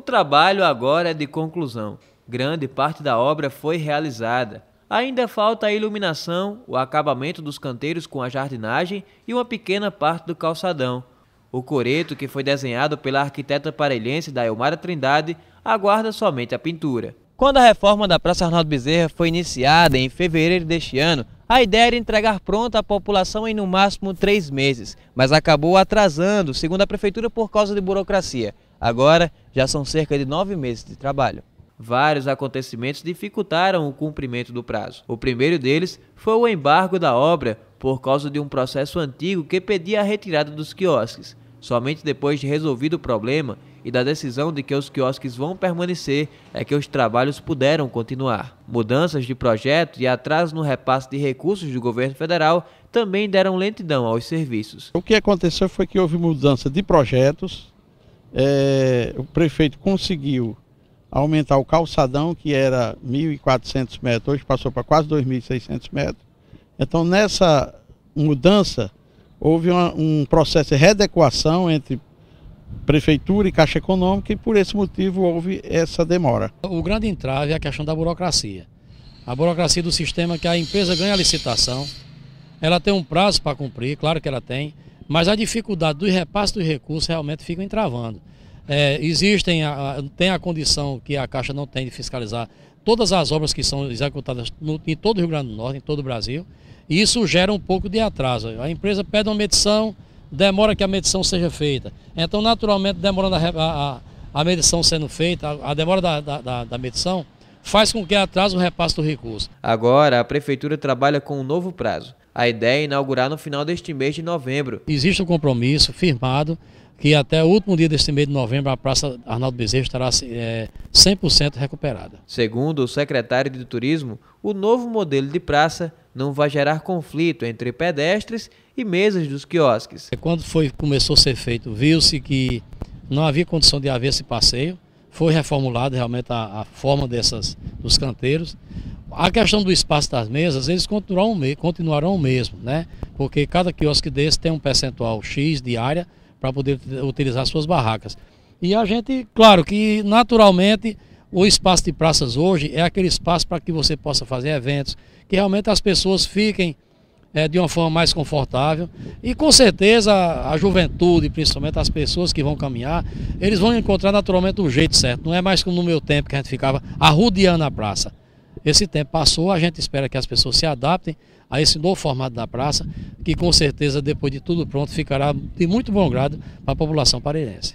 O trabalho agora é de conclusão. Grande parte da obra foi realizada. Ainda falta a iluminação, o acabamento dos canteiros com a jardinagem e uma pequena parte do calçadão. O coreto, que foi desenhado pela arquiteta parelhense Dailmara Trindade, aguarda somente a pintura. Quando a reforma da Praça Arnaldo Bezerra foi iniciada em fevereiro deste ano, a ideia era entregar pronta à população em no máximo três meses, mas acabou atrasando, segundo a Prefeitura, por causa de burocracia. Agora, já são cerca de nove meses de trabalho. Vários acontecimentos dificultaram o cumprimento do prazo. O primeiro deles foi o embargo da obra por causa de um processo antigo que pedia a retirada dos quiosques. Somente depois de resolvido o problema e da decisão de que os quiosques vão permanecer é que os trabalhos puderam continuar. Mudanças de projeto e atraso no repasse de recursos do governo federal também deram lentidão aos serviços. O que aconteceu foi que houve mudança de projetos, é, o prefeito conseguiu aumentar o calçadão, que era 1.400 metros, hoje passou para quase 2.600 metros. Então, nessa mudança, houve uma, um processo de readequação entre Prefeitura e Caixa Econômica e por esse motivo houve essa demora. O grande entrave é a questão da burocracia. A burocracia do sistema que a empresa ganha a licitação, ela tem um prazo para cumprir, claro que ela tem, mas a dificuldade do repasse dos recursos realmente fica entravando. É, existem, a, tem a condição que a Caixa não tem de fiscalizar todas as obras que são executadas no, em todo o Rio Grande do Norte, em todo o Brasil, e isso gera um pouco de atraso. A empresa pede uma medição, demora que a medição seja feita. Então, naturalmente, demorando a, a, a medição sendo feita, a, a demora da, da, da medição, faz com que atrase o repasse do recurso. Agora, a Prefeitura trabalha com um novo prazo a ideia é inaugurar no final deste mês de novembro. Existe um compromisso firmado que até o último dia deste mês de novembro a Praça Arnaldo Bezerra estará é, eh, 100% recuperada. Segundo o secretário de Turismo, o novo modelo de praça não vai gerar conflito entre pedestres e mesas dos quiosques. É, quando foi, começou a ser feito, viu-se que não havia condição de haver esse passeio, foi reformulada realmente a, a forma dessas, dos canteiros, a questão do espaço das mesas, eles continuarão, continuarão o mesmo, né? Porque cada quiosque desse tem um percentual X de área para poder utilizar suas barracas. E a gente, claro que naturalmente o espaço de praças hoje é aquele espaço para que você possa fazer eventos, que realmente as pessoas fiquem é, de uma forma mais confortável. E com certeza a juventude, principalmente as pessoas que vão caminhar, eles vão encontrar naturalmente o jeito certo. Não é mais como no meu tempo que a gente ficava arrudeando a praça. Esse tempo passou, a gente espera que as pessoas se adaptem a esse novo formato da praça, que com certeza depois de tudo pronto ficará de muito bom grado para a população pareirense.